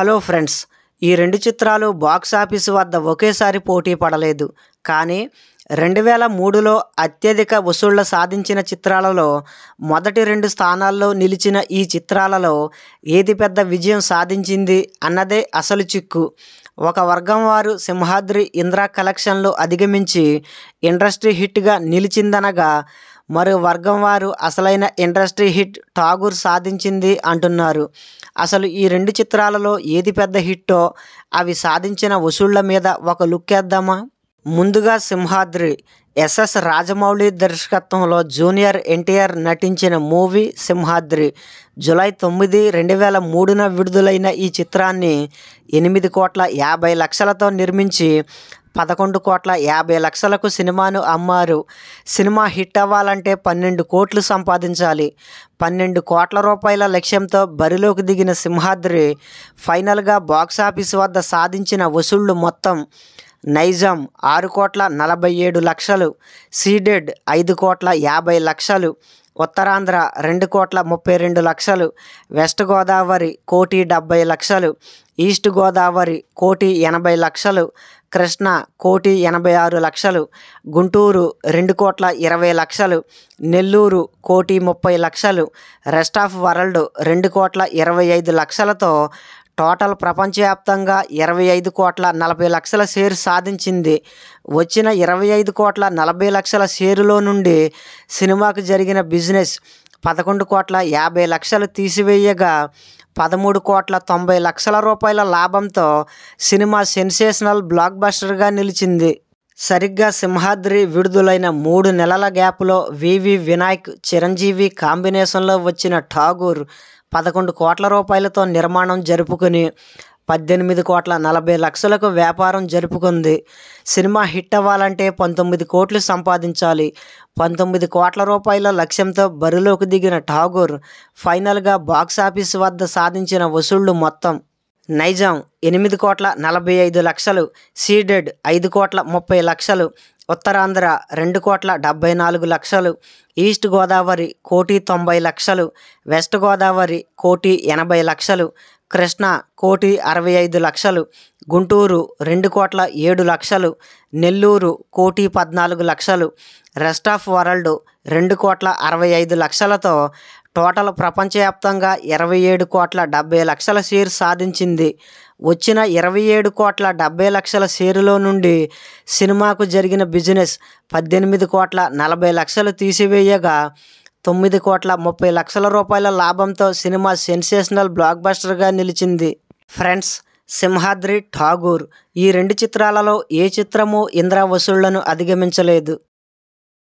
hello friends ఈ రెండు చిత్రాలు బాక్స్ వద్ద ఒకేసారి పోటీ పడలేదు కానీ రెండు వేల మూడులో అత్యధిక వసూళ్ల సాధించిన చిత్రాలలో మొదటి రెండు స్థానాల్లో నిలిచిన ఈ చిత్రాలలో ఏది పెద్ద విజయం సాధించింది అన్నదే అసలు చిక్కు ఒక వర్గం వారు సింహాద్రి ఇంద్రా కలెక్షన్లు అధిగమించి ఇండస్ట్రీ హిట్గా నిలిచిందనగా మరో వర్గం వారు అసలైన ఇండస్ట్రీ హిట్ ఠాగూర్ సాధించింది అంటున్నారు అసలు ఈ రెండు చిత్రాలలో ఏది పెద్ద హిట్టో అవి సాధించిన వసూళ్ల మీద ఒక లుక్ వేద్దామా ముందుగా సింహాద్రి ఎస్ఎస్ రాజమౌళి దర్శకత్వంలో జూనియర్ ఎన్టీఆర్ నటించిన మూవీ సింహాద్రి జులై తొమ్మిది రెండు వేల మూడున విడుదలైన ఈ చిత్రాన్ని ఎనిమిది కోట్ల యాభై లక్షలతో నిర్మించి పదకొండు కోట్ల యాభై లక్షలకు సినిమాను అమ్మారు సినిమా హిట్ అవ్వాలంటే పన్నెండు కోట్లు సంపాదించాలి పన్నెండు కోట్ల రూపాయల లక్ష్యంతో బరిలోకి దిగిన సింహాద్రి ఫైనల్గా బాక్సాఫీస్ వద్ద సాధించిన వసూళ్లు మొత్తం నైజాం ఆరు కోట్ల నలభై ఏడు లక్షలు సీడెడ్ ఐదు కోట్ల యాభై లక్షలు ఉత్తరాంధ్ర రెండు కోట్ల ముప్పై రెండు లక్షలు వెస్ట్ గోదావరి కోటి డెబ్బై లక్షలు ఈస్ట్ గోదావరి కోటి ఎనభై లక్షలు కృష్ణా కోటి ఎనభై ఆరు లక్షలు గుంటూరు రెండు కోట్ల ఇరవై లక్షలు నెల్లూరు కోటి ముప్పై లక్షలు రెస్ట్ ఆఫ్ వరల్డ్ రెండు కోట్ల ఇరవై ఐదు లక్షలతో టోటల్ ప్రపంచవ్యాప్తంగా ఇరవై ఐదు కోట్ల నలభై లక్షల షేర్ సాధించింది వచ్చిన ఇరవై ఐదు కోట్ల నలభై లక్షల షేరులో నుండి సినిమాకు జరిగిన బిజినెస్ పదకొండు కోట్ల యాభై లక్షలు తీసివేయగా పదమూడు కోట్ల తొంభై లక్షల రూపాయల లాభంతో సినిమా సెన్సేషనల్ బ్లాక్ బస్టర్గా నిలిచింది సరిగ్గా సింహాద్రి విడుదలైన మూడు నెలల గ్యాప్లో వివి వినాయక్ చిరంజీవి కాంబినేషన్లో వచ్చిన ఠాగూర్ పదకొండు కోట్ల రూపాయలతో నిర్మాణం జరుపుకుని పద్దెనిమిది కోట్ల నలభై లక్షలకు వ్యాపారం జరుపుకుంది సినిమా హిట్ అవ్వాలంటే పంతొమ్మిది కోట్లు సంపాదించాలి పంతొమ్మిది కోట్ల రూపాయల లక్ష్యంతో బరిలోకి దిగిన ఠాగూర్ ఫైనల్గా బాక్సాఫీస్ వద్ద సాధించిన వసూళ్లు మొత్తం నైజాం ఎనిమిది కోట్ల నలభై ఐదు లక్షలు సీడెడ్ ఐదు కోట్ల ముప్పై లక్షలు ఉత్తరాంధ్ర రెండు కోట్ల డెబ్బై నాలుగు లక్షలు ఈస్ట్ గోదావరి కోటి తొంభై లక్షలు వెస్ట్ గోదావరి కోటి ఎనభై లక్షలు కృష్ణా కోటి అరవై ఐదు లక్షలు గుంటూరు రెండు కోట్ల ఏడు లక్షలు నెల్లూరు కోటి పద్నాలుగు లక్షలు రెస్ట్ ఆఫ్ వరల్డ్ రెండు కోట్ల అరవై ఐదు లక్షలతో టోటల్ ప్రపంచవ్యాప్తంగా ఇరవై ఏడు కోట్ల డెబ్బై లక్షల షేర్ సాధించింది వచ్చిన ఇరవై ఏడు కోట్ల డెబ్బై లక్షల షేరులో నుండి సినిమాకు జరిగిన బిజినెస్ పద్దెనిమిది కోట్ల నలభై లక్షలు తీసివేయగా తొమ్మిది కోట్ల ముప్పై లక్షల రూపాయల లాభంతో సినిమా సెన్సేషనల్ బ్లాక్ బస్టర్గా నిలిచింది ఫ్రెండ్స్ సింహాద్రి ఠాగూర్ ఈ రెండు చిత్రాలలో ఏ చిత్రమూ ఇంద్ర వసూళ్లను అధిగమించలేదు